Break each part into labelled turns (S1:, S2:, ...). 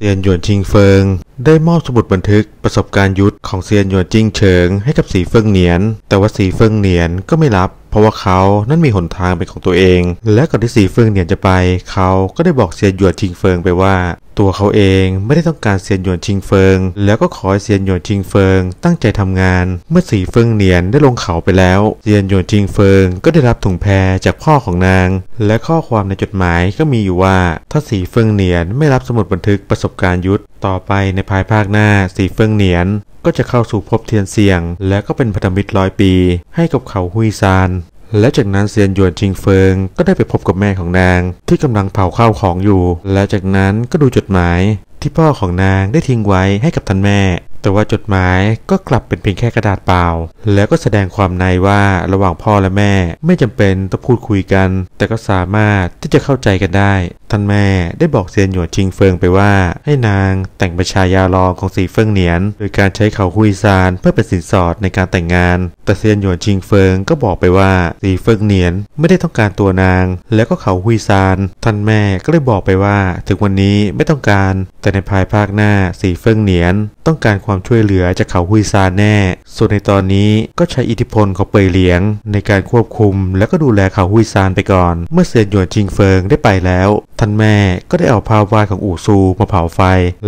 S1: 学摇清风。ได้มอบสมุดบันทึกประสบการณ์ยุทธของเซียนหยวนจิงเฉิงให้กับสีเฟิงเหนียน แต่ว่าสีเฟิงเหนียนก็ไม่รับ เพราะว่าเขานั้นมีหนทางเป็นของตัวเอง และก่อนที่สีเฟิงเหนียนจะไป เขาก็ได้บอกเซียนหยวนจิงเฟิงไปว่า ตัวเขาเองไม่ได้ต้องการเซียนหยวนชิงเฟิง แล้วก็ขอให้เซียนหยวนชิงเฟิง ตั้งใจทำงาน เมื่อสีเฟิงเหนียนได้ลงเขาไปแล้ว เซียนหยวนชิงเฟิงก็ได้รับถุงแพรจากพ่อของนาง และข้อความในจดหมายก็มีอยู่ว่าถ้าสีเฟิงเหนียนไม่รับสมุดบันทึกประสบการณ์ยุทธต่อไปในภายภาคหน้าสีเฟิงเหนียนก็จะเข้าสู่พบเทียนเซียง และก็เป็นพันธมิตรร้อยปีให้กับเขาฮุยซาน และจากนั้นเซียนหยวนชิงเฟิงก็ได้ไปพบกับแม่ของนางที่กำลังเผาข้าวของอยู่ และจากนั้นก็ดูจดหมายที่พ่อของนางได้ทิ้งไว้ให้กับท่านแม่แต่ว่าจดหมายก็กลับเป็นเพียงแค่กระดาษเปล่า แล้วก็แสดงความในว่าระหว่างพ่อและแม่ไม่จำเป็นต้องพูดคุยกัน แต่ก็สามารถที่จะเข้าใจกันได้ท่านแม่ได้บอกเซียนหยวนชิงเฟิงไปว่า ให้นาง แต่งประชายาลองของสีเฟิงเหนียนโดยการใช้เขาคุยซานเพื่อเป็นสินสอดในการแต่งงานแต่เซียนหยวนชิงเฟิงก็บอกไปว่าสีเฟิงเหนียนไม่ได้ต้องการตัวนางแล้วก็เขาคุยซานท่านแม่ก็เลยบอกไปว่าถึงวันนี้ไม่ต้องการ แต่ในภายภาคหน้าสีเฟิงเหนียนต้องการความความช่วยเหลือจากเขาฮุยซานแน่ ส่วนในตอนนี้ก็ใช้อิทธิพลของเปยเหลียง ในการควบคุม และก็ดูแลเขาฮุยซานไปก่อน เมื่อเซียนหยวนจิงเฟิงได้ไปแล้ว ท่านแม่ก็ได้เอาภาพวาดของอู่ซูมาเผาไฟ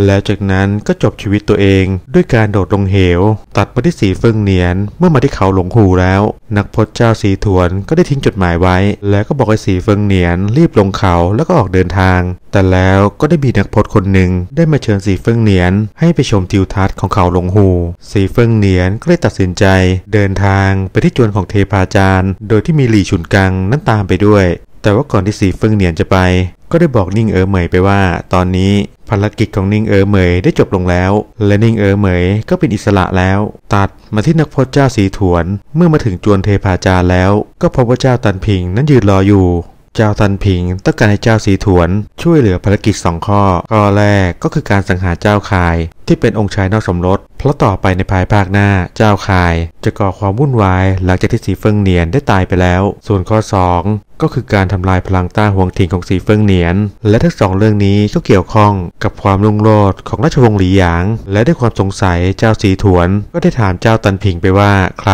S1: แล้วจากนั้นก็จบชีวิตตัวเองด้วยการโดดลงเหวตัดมาที่สีเฟิงเนียนเมื่อมาที่เขาหลงหูแล้วนักพจน์เจ้าสีถวนก็ได้ทิ้งจดหมายไว้ แล้วก็บอกให้สีเฟิงเหนียนรีบลงเขาแล้วก็ออกเดินทาง แต่แล้วก็ได้มีนักพจน์คนหนึ่งได้มาเชิญสีเฟิงเหนียนให้ไปชมทิวทัศน์ของเขาหลงหูสีเฟิงเหนียนก็ได้ตัดสินใจเดินทางไปที่จวนของเทพาจารย์ โดยที่มีหลี่ฉุนกังนั้นตามไปด้วย แต่ว่าก่อนที่สีเฟิงเหนียนจะไปก็ได้บอกนิ่งเอ๋อเหมยไปว่า ตอนนี้ภารกิจของนิงเอ๋อเหมยได้จบลงแล้ว และนิงเอ๋อเหมยก็เป็นอิสระแล้ว ตัดมาที่นักพจน์เจ้าสีถวน เมื่อมาถึงจวนเทพาจารแล้ว ก็พบว่าเจ้าตันผิงนั้นยืนรออยู่เจ้าตันผิง ต้องการให้เจ้าสีถวนช่วยเหลือภารกิจสองข้อข้อแรกก็คือการสังหารเจ้าคายที่เป็นองค์ชายนอกสมรส เพราะต่อไปในภายภาคหน้าเจ้าคาย จะก่อความวุ่นวายหลังจากที่สีเฟิงเนียนได้ตายไปแล้ว ส่วนข้อ 2 ก็คือการทำลายพลังต้าห่วงถิ่นของสีเฟิงเนียน และทั้งสองเรื่องนี้ก็เกี่ยวข้องกับความลุ่งโลดของราชวงศ์หลี่หยาง และด้วยความสงสัยเจ้าสีถวนก็ได้ถามเจ้าตันผิงไปว่าใคร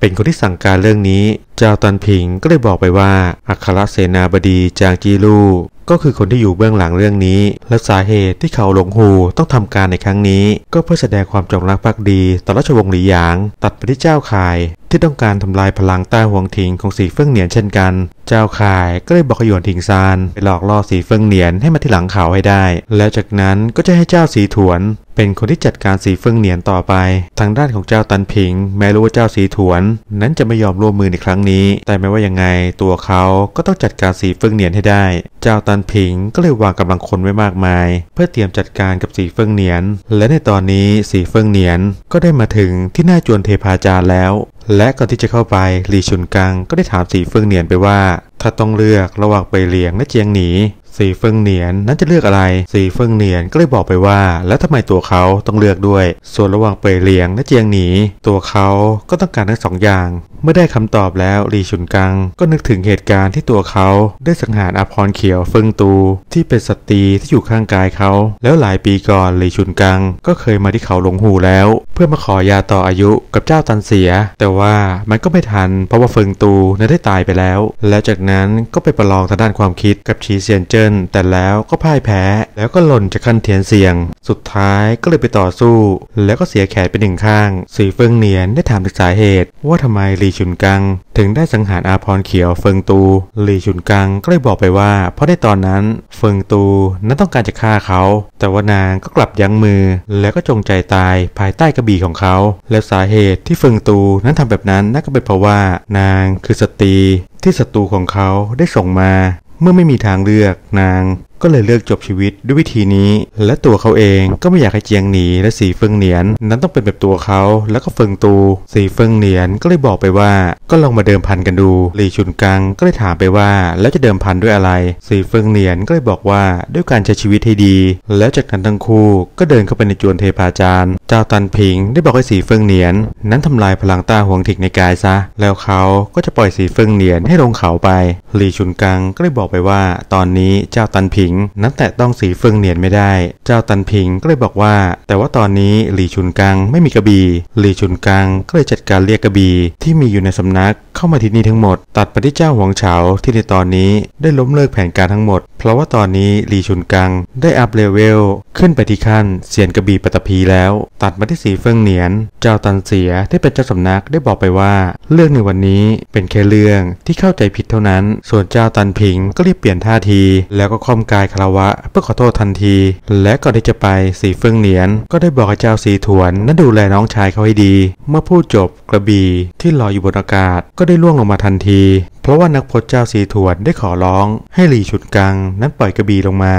S1: เป็นคนที่สั่งการเรื่องนี้ เจ้าตันผิงก็เลยบอกไปว่าอัครเสนาบดีจางจีลู่ก็คือคนที่อยู่เบื้องหลังเรื่องนี้ และสาเหตุที่เขาหลงฮูต้องทำการในครั้งนี้ ก็เพื่อแสดงความจงรักภักดีต่อราชวงศ์หลี่หยาง ตัดไปที่เจ้าคายที่ต้องการทำลายพลังใต้ห่วงถิงของสีเฟิ่งเหนียนเช่นกัน เจ้าข่ายก็เลยบอกขยวนถิงซานไปหลอกล่อสีเฟิ่งเหนียนให้มาที่หลังเขาให้ได้ แล้วจากนั้นก็จะให้เจ้าสีถวน เป็นคนที่จัดการสีเฟิ่งเหนียนต่อไป ทางด้านของเจ้าตันผิงแม้รู้ว่าเจ้าสีถวน นั้นจะไม่ยอมร่วมมือในครั้งนี้ แต่ไม่ว่ายังไง ตัวเขาก็ต้องจัดการสีเฟิ่งเหนียนให้ได้ เจ้าตันผิงก็เลยวางกำลังคนไว้มากมาย เพื่อเตรียมจัดการกับสีเฟิ่งเหนียน และในตอนนี้สีเฟิ่งเหนียนก็ได้มาถึงที่หน้าจวนเทพาจารแล้วและก่อนที่จะเข้าไปหลีชุนกังก็ได้ถามสีเฟิงเหนียนไปว่า ถ้าต้องเลือกระหว่างไปเหลียงและเจียงหนี สีเฟิงเหนียนนั้นจะเลือกอะไร สีเฟิงเหนียนก็เลยบอกไปว่า แล้วทำไมตัวเขาต้องเลือกด้วย ส่วนระหว่างเปยเหลียงและเจียงหนี ตัวเขาก็ต้องการทั้งสองอย่างเมื่อได้คำตอบแล้วลีชุนกัง ก็นึกถึงเหตุการณ์ที่ตัวเขาได้สังหารอภรเขียวเฟิงตู ที่เป็นสตรีที่อยู่ข้างกายเขา แล้วหลายปีก่อนลีชุนกัง ก็เคยมาที่เขาหลงหูแล้ว เพื่อมาขอยาต่ออายุกับเจ้าตันเสีย แต่ว่ามันก็ไม่ทันเพราะว่าเฟิงตูนั้นได้ตายไปแล้ว แล้วจากนั้นก็ไปประลองทางด้านความคิดกับชีเซียนเจิ้นแต่แล้วก็พ่ายแพ้ แล้วก็หล่นจากขั้นเทียนเสียง สุดท้ายก็เลยไปต่อสู้แล้วก็เสียแขนไปหนึ่งข้างสีเฟิงเนียนได้ถามถึงสาเหตุว่าทำไมลีฉุนกังถึงได้สังหารอาพรเขียวเฟิงตูลีชฉุนกังก็เลยบอกไปว่า เพราะได้ตอนนั้นเฟิงตูนั้นต้องการจะฆ่าเขา แต่ว่านางก็กลับยั้งมือแล้วก็จงใจตายภายใต้กระบี่ของเขา และสาเหตุที่เฟิงตู นั้นทำแบบนั้นนั่นก็เป็นเพราะว่า นางคือสตรี ที่ศัตรูของเขาได้ส่งมา เมื่อไม่มีทางเลือกนางก็เลยเลือกจบชีวิตด้วยวิธีนี้ และตัวเขาเองก็ไม่อยากให้เจียงหนีและสีเฟิงเหนียน นั้นต้องเป็นแบบตัวเขา แล้วก็เฟิงตู สีเฟิงเหนียนก็เลยบอกไปว่าก็ลองมาเดิมพันกันดู หลี่ชุนกังก็เลยถามไปว่า แล้วจะเดิมพันด้วยอะไร สีเฟิงเหนียนก็เลยบอกว่าด้วยการใช้ชีวิตให้ดี แล้วจากนั้นทั้งคู่ ก็เดินเข้าไปในจวนเทพาจารย์ เจ้าตันผิง ได้บอกให้สีเฟิงเหนียน นั้นทำลายพลังต้าห่วงถิกในกายซะ แล้วเขาก็จะปล่อยสีเฟิงเหนียนให้ลงเขาไป หลี่ชุนกังก็เลยบอกไปว่า ตอนนี้เจ้าตันผิงนับแต่ต้องสีเฟิงเนียนไม่ได้ เจ้าตันพิงก็เลยบอกว่า แต่ว่าตอนนี้หลีชุนกังไม่มีกระบี่หลีชุนกังก็เลยจัดการเรียกกระบี่ที่มีอยู่ในสำนักเข้ามาที่นี่ทั้งหมด ตัดไปที่เจ้าหวงเฉาที่ในตอนนี้ได้ล้มเลิกแผนการทั้งหมด เพราะว่าตอนนี้หลีชุนกัง ได้อัพเลเวล ขึ้นไปที่ขั้นเสียนกระบี่ปัตภีแล้ว ตัดมาที่สีเฟิงเนียน เจ้าตันเสียที่เป็นเจ้าสำนักได้บอกไปว่า เรื่องในวันนี้เป็นแค่เรื่องที่เข้าใจผิดเท่านั้น ส่วนเจ้าตันพิงก็รีบเปลี่ยนท่าทีแล้วก็ค่อมกายายคารวะเพื่อขอโทษทันที และก่อนที่จะไปสีเฟื่องเหนียนก็ได้บอกเจ้าสีถวนนั้นดูแลน้องชายเขาให้ดี เมื่อพูดจบกระบี่ที่ลอยอยู่บนอากาศก็ได้ล่วงลงมาทันที เพราะว่านักพจน์เจ้าสีถวนได้ขอร้องให้หลีฉุดกัง นั้นปล่อยกระบี่ลงมา